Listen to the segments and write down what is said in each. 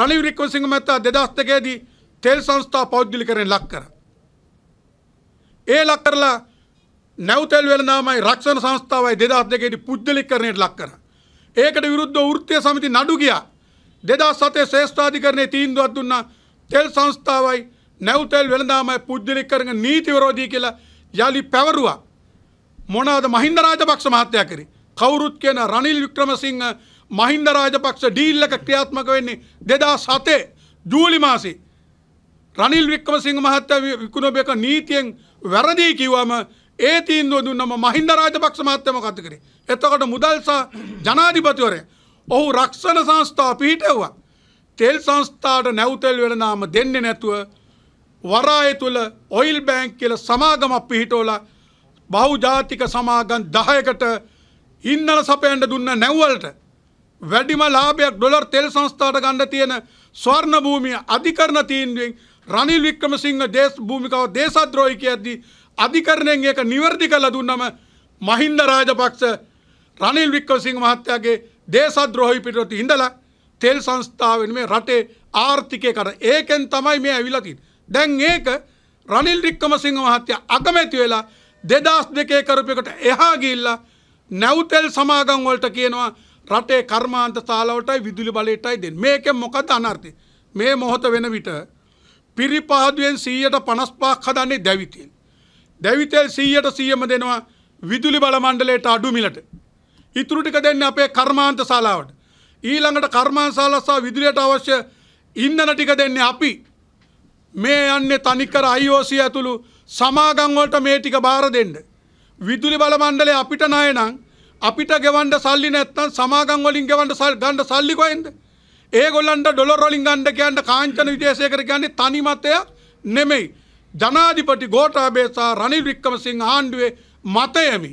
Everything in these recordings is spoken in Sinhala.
රනිල් වික්‍රමසිංහ මහතා 2002 දී තෙල් සංස්ථා පෞද්ගලිකරණය ලක් කරා. ඒ ලක් කරලා නැවතෙල් වෙළඳාමයි රක්ෂණ සංස්ථාවයි 2002 දී පුද්ගලිකරණයට ලක් කරා. ඒකට විරුද්ධව වෘත්තීය සමිති නඩු ගියා. 2007 ශ්‍රේෂ්ඨාධිකරණයේ තීන්දුවක් දුන්නා තෙල් සංස්ථාවයි නැවතෙල් වෙළඳාමයි පුද්ගලිකරණය නීති විරෝධී කියලා යලි පැවරුවා. මොනවාද මහින්ද රාජපක්ෂ මහත්තයා කරේ? කවුරුත් කියන රනිල් වික්‍රමසිංහ මහින්ද රාජපක්ෂ ඩීල් එක ක්‍රියාත්මක වෙන්නේ 2007 ජූලි මාසේ රනිල් වික්‍රමසිංහ මහත්තයා විකුණපු එක නීතියෙන් වැරදි කිව්වම ඒ තීන්දුව දුන්නම මහින්ද රාජපක්ෂ මහත්තයා මොකද කරේ? එතකොට මුදල් සහ ජනාධිපතිවරයා ඔහු රක්ෂණ සංස්ථා පිහිටවුවා. තෙල් සංස්ථාට නැවතෙල් වෙළඳාම දෙන්නේ නැතුව වරාය තුල ඔයිල් බැංක් කියලා සමාගමක් පිහිටවලා බහුජාතික සමාගම් 10කට ඉන්නල සපයන්න දුන්න නැව්වලට වැඩිම ලාභයක් ඩොලර් තෙල් සංස්ථාට ගන්න තියෙන ස්වර්ණ භූමිය අධිකරණ තීන්දුවෙන් රනිල් වික්‍රමසිංහ දේශ භූමිකාව දේශද්‍රෝහි කියද්දී අධිකරණයෙන් ඒක නිවැරදි කරලා දුන්නම මහින්ද රාජපක්ෂ රනිල් වික්‍රමසිංහ මහත්තයාගේ දේශද්‍රෝහි පිටරට ඉඳලා තෙල් සංස්ථාවෙන් මේ රටේ ආර්ථිකය කර ඒකෙන් තමයි මේ ඇවිල්ලා තියෙන්නේ දැන් ඒක රනිල් වික්‍රමසිංහ මහත්තයා අකමැති වෙලා 2002 කරපු එකට එහා ගිහිල්ලා නැවුතෙල් සමාගම් වලට කියනවා රටේ කර්මාන්ත තාලාවටයි විදුලි බලයටයි දෙන්න. මේකෙන් මොකද අනර්ථය? මේ මොහොත වෙන විට පිරිපාදුවෙන් 155ක් හදන්නේ දැවිතෙල්. දැවිතෙල් 100%ම දෙනවා විදුලි බල මණ්ඩලයට අඩු මිලට. ඉතුරු ටික දෙන්නේ අපේ කර්මාන්ත ශාලාවට. ඊළඟට කර්මාන්ත ශාලාව සහ විදුලියට අවශ්‍ය ඉන්ධන ටික දෙන්නේ අපි. මේ යන්නේ තනිකර IOC ඇතුළු සමාගම් වලට මේ ටික බාර දෙන්න. විදුලි බල මණ්ඩලය අපිට ණය නම් අපිට ගෙවන්න සල්ලි නැත්තම් සමාගම් වලින් ගෙවන්න සල් ගන්න සල්ලි කොහෙන්ද? ඒගොල්ලන්ට ඩොලර් වලින් ගන්න කියන්න කාංචන විජේසේකර කියන්නේ තනි මතයක් නෙමෙයි. ජනාධිපති ගෝඨාභය සහ රනිල් වික්‍රමසිංහ ආණ්ඩුවේ මතයමි.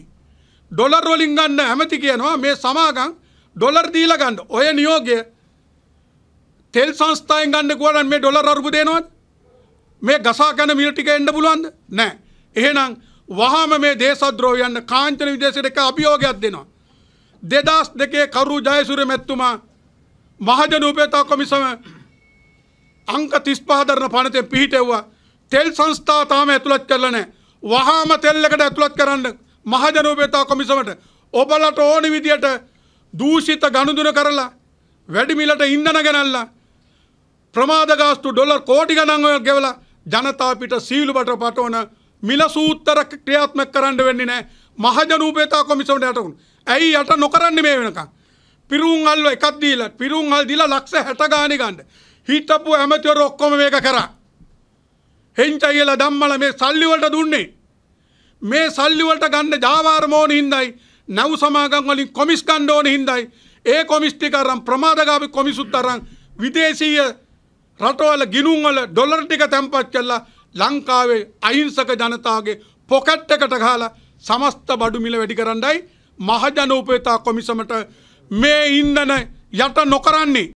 ඩොලර් වලින් ගන්න ඇමති කියනවා මේ සමාගම් ඩොලර් දීලා ගන්න. ඔය නියෝගය තෙල් සංස්ථාවෙන් ගන්න ගුවන් මේ ඩොලර් අරුපු දෙනවද? මේ ගසා ගන්න මිල ටික එන්න පුළුවන්ද? නැහැ. එහෙනම් වහම මේ දේශද්‍රෝයන්න කාංචන විදේශයට එක අභියෝගයක් දෙනවා. දෙදස් දෙකේ කරු ජයසුර මැත්තුමා මහජන උපේතා කොමිසම අංක 35 දරන පනතේ පිහිටෙව්වා. තෙල් සංස්ථා තාම ඇතුළත් කරලා නැහැ. වහාම තෙල් එකට ඇතුළත් කරන්න මහජන උපේතා කොමිසමට ඔබලට ඕනි විදියට දූෂිත ගනුදුන කරලා වැඩිමිලට ඉන්ධන ගෙනල්ලා ප්‍රමාද ගාස්තු ඩොලර් කෝටි ගණන් ගෙවලා ජනතාව පිට සීලුබට පටවන මිල සූත්තර ක්‍රියාත්මක කරන්න වෙන්නේ නැහැ. මහජනූපේතා කොමිසමට යටකුණු. ඇයි යට නොකරන්නේ මේ වෙනකන්? පිරුම් අල්ල එකක් දීලා පිරුම් අල් දීලා ලක්ෂ 60 ගානේ ගන්න. හිටපු ඇමතිවරු ඔක්කොම මේක කරා. හෙන්චයිලා ධම්මල මේ සල්ලි වලට දුන්නේ. මේ සල්ලි වලට ගන්න ජාවාරම ඕන හිඳයි. නැව් සමාගම් වලින් කොමිස් ගන්න ඕන හිඳයි. ඒ කොමිස් ටික අරන් ප්‍රමාදගාමි කොමිසුත් අරන් විදේශීය රටවල ගිණුම් වල ඩොලර් ටික තැම්පත් කරලා ලංකාවේ අහිංසක ජනතාවගේ පොකට් එකට ගහලා සමස්ත බඩු මිල වැඩි කරන්නයි මහජන උපේතා කොමිසමට මේ ඉන්නන යට නොකරන්නේ